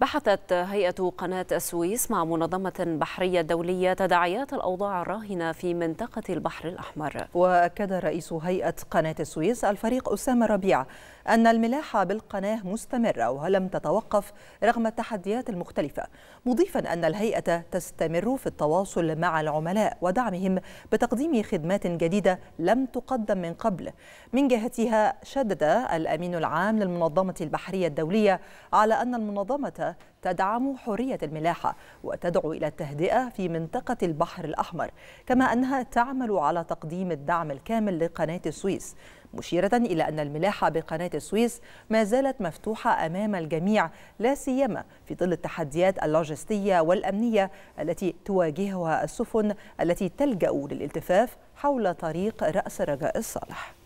بحثت هيئة قناة السويس مع منظمة بحرية دولية تداعيات الأوضاع الراهنة في منطقة البحر الأحمر وأكد رئيس هيئة قناة السويس الفريق أسامة ربيع أن الملاحة بالقناة مستمرة ولم تتوقف رغم التحديات المختلفة مضيفا أن الهيئة تستمر في التواصل مع العملاء ودعمهم بتقديم خدمات جديدة لم تقدم من قبل من جهتها شدد الأمين العام للمنظمة البحرية الدولية على أن المنظمة تدعم حرية الملاحة وتدعو إلى التهدئة في منطقة البحر الأحمر كما أنها تعمل على تقديم الدعم الكامل لقناة السويس مشيرة إلى أن الملاحة بقناة السويس ما زالت مفتوحة أمام الجميع لا سيما في ظل التحديات اللوجستية والأمنية التي تواجهها السفن التي تلجأ للالتفاف حول طريق رأس رجاء الصالح